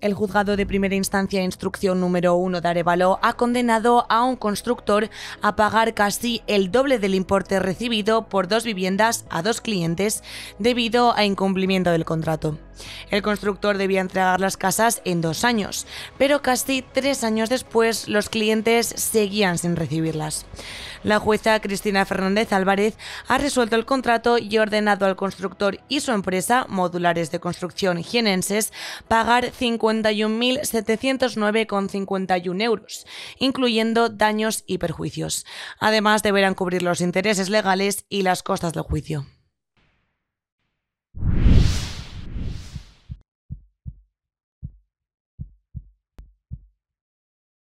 El juzgado de primera instancia instrucción número 1 de Arevalo ha condenado a un constructor a pagar casi el doble del importe recibido por dos viviendas a dos clientes debido a incumplimiento del contrato. El constructor debía entregar las casas en dos años, pero casi tres años después los clientes seguían sin recibirlas. La jueza Cristina Fernández Álvarez ha resuelto el contrato y ordenado al constructor y su empresa, modulares de construcción Hienenses, pagar 50 51.709,51 euros, incluyendo daños y perjuicios. Además, deberán cubrir los intereses legales y las costas del juicio.